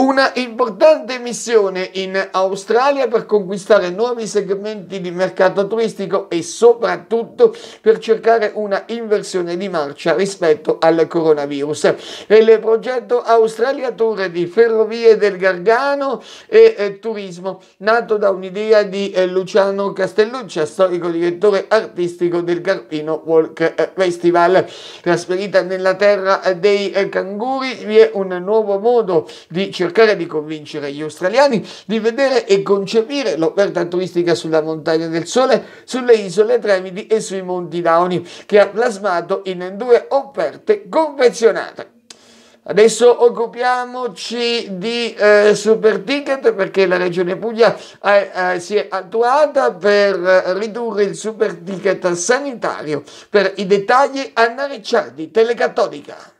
Una importante missione in Australia per conquistare nuovi segmenti di mercato turistico e soprattutto per cercare una inversione di marcia rispetto al coronavirus. E il progetto Australia Tour di Ferrovie del Gargano e eh, Turismo, nato da un'idea di eh, Luciano Castelluccia, storico direttore artistico del Garpino Walk eh, Festival. Trasferita nella terra dei canguri, vi è un nuovo modo di cercare cercare di convincere gli australiani di vedere e concepire l'offerta turistica sulla Montagna del Sole, sulle isole Tremidi e sui Monti Daoni, che ha plasmato in due offerte confezionate. Adesso occupiamoci di eh, super ticket perché la Regione Puglia eh, eh, si è attuata per eh, ridurre il super ticket sanitario. Per i dettagli Anna Ricciardi, Telecattolica.